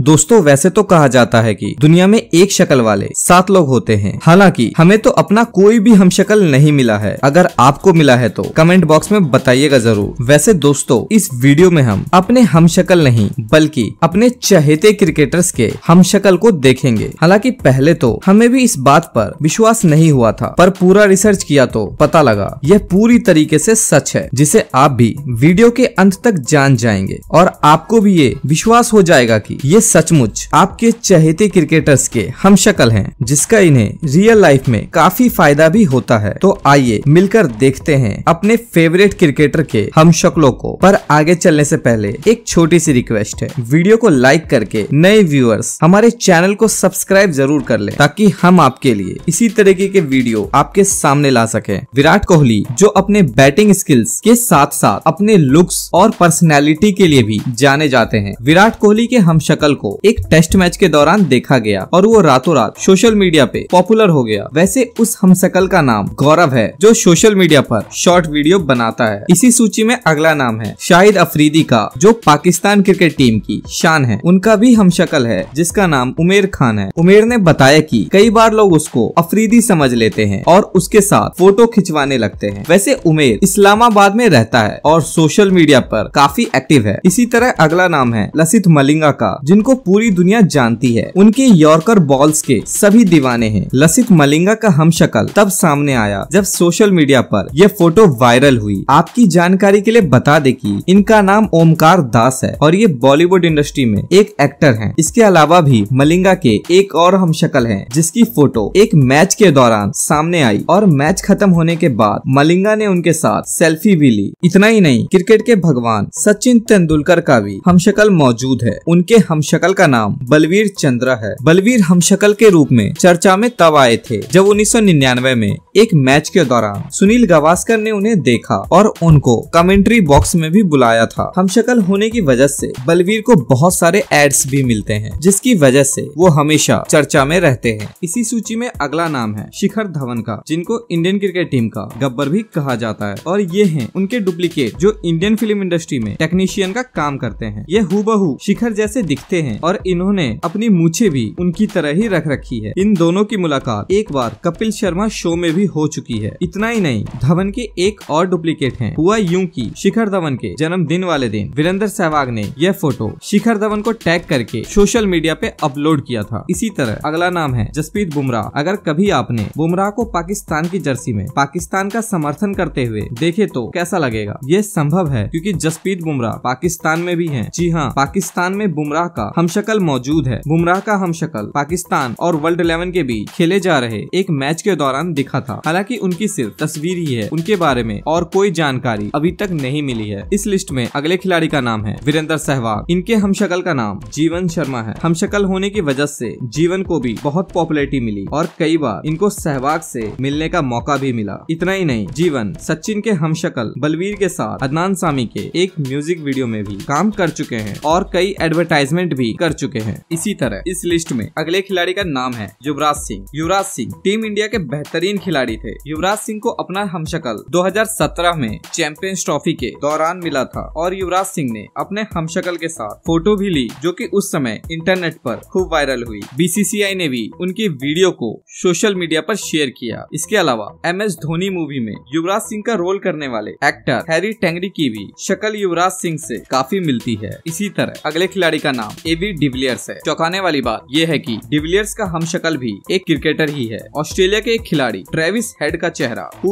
दोस्तों वैसे तो कहा जाता है कि दुनिया में एक शक्ल वाले सात लोग होते हैं हालांकि हमें तो अपना कोई भी हम शक्ल नहीं मिला है अगर आपको मिला है तो कमेंट बॉक्स में बताइएगा जरूर वैसे दोस्तों इस वीडियो में हम अपने हम शक्ल नहीं बल्कि अपने चहेते क्रिकेटर्स के हम शक्ल को देखेंगे हालांकि पहले तो हमें भी इस बात पर विश्वास नहीं हुआ था पर पूरा रिसर्च किया तो पता लगा यह पूरी तरीके से सच है जिसे आप भी वीडियो के अंत तक जान जाएंगे और आपको भी ये विश्वास हो जाएगा की ये सचमुच आपके चहेते क्रिकेटर्स के हम शक्ल है जिसका इन्हें रियल लाइफ में काफी फायदा भी होता है तो आइए मिलकर देखते हैं अपने फेवरेट क्रिकेटर के हम शक्लों को पर आगे चलने से पहले एक छोटी सी रिक्वेस्ट है वीडियो को लाइक करके नए व्यूअर्स हमारे चैनल को सब्सक्राइब जरूर कर ले ताकि हम आपके लिए इसी तरीके के वीडियो आपके सामने ला सके विराट कोहली जो अपने बैटिंग स्किल्स के साथ साथ अपने लुक्स और पर्सनैलिटी के लिए भी जाने जाते हैं विराट कोहली के हम शक्ल राइवल को एक टेस्ट मैच के दौरान देखा गया और वो रातों रात सोशल मीडिया पे पॉपुलर हो गया वैसे उस हमसकल का नाम गौरव है जो सोशल मीडिया पर शॉर्ट वीडियो बनाता है इसी सूची में अगला नाम है शाहिद अफरीदी का जो पाकिस्तान क्रिकेट टीम की शान है उनका भी हम है जिसका नाम उमेर खान है उमेर ने बताया की कई बार लोग उसको अफरीदी समझ लेते हैं और उसके साथ फोटो खिंचवाने लगते हैं वैसे उमेर इस्लामाबाद में रहता है और सोशल मीडिया पर काफी एक्टिव है इसी तरह अगला नाम है लसित मलिंगा का जिन जिनको पूरी दुनिया जानती है उनके यॉर्कर बॉल्स के सभी दीवाने हैं लसित मलिंगा का हम शक्ल तब सामने आया जब सोशल मीडिया पर यह फोटो वायरल हुई आपकी जानकारी के लिए बता दे की इनका नाम ओमकार दास है और ये बॉलीवुड इंडस्ट्री में एक एक्टर है इसके अलावा भी मलिंगा के एक और हम शक्ल है जिसकी फोटो एक मैच के दौरान सामने आई और मैच खत्म होने के बाद मलिंगा ने उनके साथ सेल्फी भी ली इतना ही नहीं क्रिकेट के भगवान सचिन तेंदुलकर का भी हम शकल मौजूद है उनके हम शक्ल का नाम बलवीर चंद्रा है बलवीर हमशकल के रूप में चर्चा में तब आए थे जब 1999 में एक मैच के दौरान सुनील गावस्कर ने उन्हें देखा और उनको कमेंट्री बॉक्स में भी बुलाया था हम शक्ल होने की वजह से बलवीर को बहुत सारे एड्स भी मिलते हैं जिसकी वजह से वो हमेशा चर्चा में रहते हैं इसी सूची में अगला नाम है शिखर धवन का जिनको इंडियन क्रिकेट टीम का गब्बर भी कहा जाता है और ये है उनके डुप्लीकेट जो इंडियन फिल्म इंडस्ट्री में टेक्नीशियन का काम करते हैं ये हु शिखर जैसे दिखते हैं और इन्होंने अपनी मूछे भी उनकी तरह ही रख रखी है इन दोनों की मुलाकात एक बार कपिल शर्मा शो में भी भी हो चुकी है इतना ही नहीं धवन के एक और डुप्लीकेट है हुआ यूं की शिखर धवन के जन्मदिन वाले दिन वीरेंद्र सहवाग ने यह फोटो शिखर धवन को टैग करके सोशल मीडिया पे अपलोड किया था इसी तरह अगला नाम है जसप्रीत बुमराह अगर कभी आपने बुमराह को पाकिस्तान की जर्सी में पाकिस्तान का समर्थन करते हुए देखे तो कैसा लगेगा ये संभव है क्योंकि जसप्रीत बुमराह पाकिस्तान में भी है जी हाँ पाकिस्तान में बुमराह का हम मौजूद है बुमराह का हम पाकिस्तान और वर्ल्ड इलेवन के बीच खेले जा रहे एक मैच के दौरान दिखा था था हालांकि उनकी सिर्फ तस्वीर ही है उनके बारे में और कोई जानकारी अभी तक नहीं मिली है इस लिस्ट में अगले खिलाड़ी का नाम है वीरेंद्र सहवाग इनके हमशकल का नाम जीवन शर्मा है हम होने की वजह ऐसी जीवन को भी बहुत पॉपुलरिटी मिली और कई बार इनको सहवाग ऐसी मिलने का मौका भी मिला इतना ही नहीं जीवन सचिन के हमशकल बलवीर के साथ अदनान सामी के एक म्यूजिक वीडियो में भी काम कर चुके हैं और कई एडवर्टाइजमेंट भी कर चुके हैं इसी तरह इस लिस्ट में अगले खिलाड़ी का नाम है युवराज सिंह युवराज सिंह टीम इंडिया के बेहतरीन खिलाड़ी खिलाड़ी थे युवराज सिंह को अपना हमशकल 2017 में चैंपियंस ट्रॉफी के दौरान मिला था और युवराज सिंह ने अपने हमशकल के साथ फोटो भी ली जो कि उस समय इंटरनेट पर खूब वायरल हुई बीसीसीआई ने भी उनकी वीडियो को सोशल मीडिया पर शेयर किया इसके अलावा एम एस धोनी मूवी में युवराज सिंह का रोल करने वाले एक्टर हैरी टेंगरी की भी शक्ल युवराज सिंह से काफी मिलती है इसी तरह अगले खिलाड़ी का नाम एवी डिविलियर्स है चौंकाने वाली बात यह है कि डिविलियर्स का हम शक्ल भी एक क्रिकेटर ही है ऑस्ट्रेलिया के एक खिलाड़ी ट्रेव ट्रेविस हेड का चेहरा हु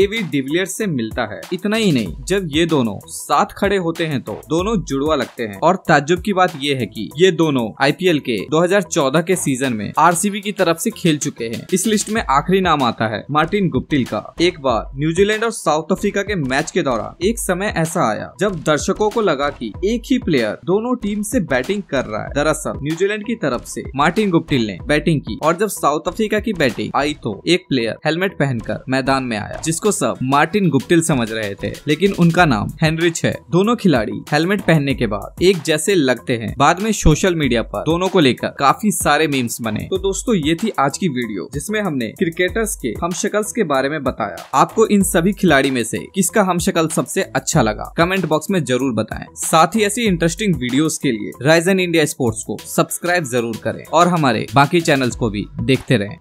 एवी डिविलियर्स से मिलता है इतना ही नहीं जब ये दोनों साथ खड़े होते हैं तो दोनों जुड़वा लगते हैं और ताजुब की बात ये है कि ये दोनों आईपीएल के 2014 के सीजन में आरसीबी की तरफ से खेल चुके हैं इस लिस्ट में आखिरी नाम आता है मार्टिन गुप्टिल का एक बार न्यूजीलैंड और साउथ अफ्रीका के मैच के दौरान एक समय ऐसा आया जब दर्शकों को लगा की एक ही प्लेयर दोनों टीम ऐसी बैटिंग कर रहा है दरअसल न्यूजीलैंड की तरफ ऐसी मार्टिन गुप्टिल ने बैटिंग की और जब साउथ अफ्रीका की बैटिंग आई तो एक प्लेयर हेलमेट पहनकर मैदान में आया जिसको सब मार्टिन गुप्टिल समझ रहे थे लेकिन उनका नाम हेनरिच है दोनों खिलाड़ी हेलमेट पहनने के बाद एक जैसे लगते हैं बाद में सोशल मीडिया पर दोनों को लेकर काफी सारे मीम्स बने तो दोस्तों ये थी आज की वीडियो जिसमें हमने क्रिकेटर्स के हम के बारे में बताया आपको इन सभी खिलाड़ी में से किसका हम शक्ल सबसे अच्छा लगा कमेंट बॉक्स में जरूर बताएं साथ ही ऐसी इंटरेस्टिंग वीडियोस के लिए राइजन इंडिया स्पोर्ट्स को सब्सक्राइब जरूर करें और हमारे बाकी चैनल्स को भी देखते रहें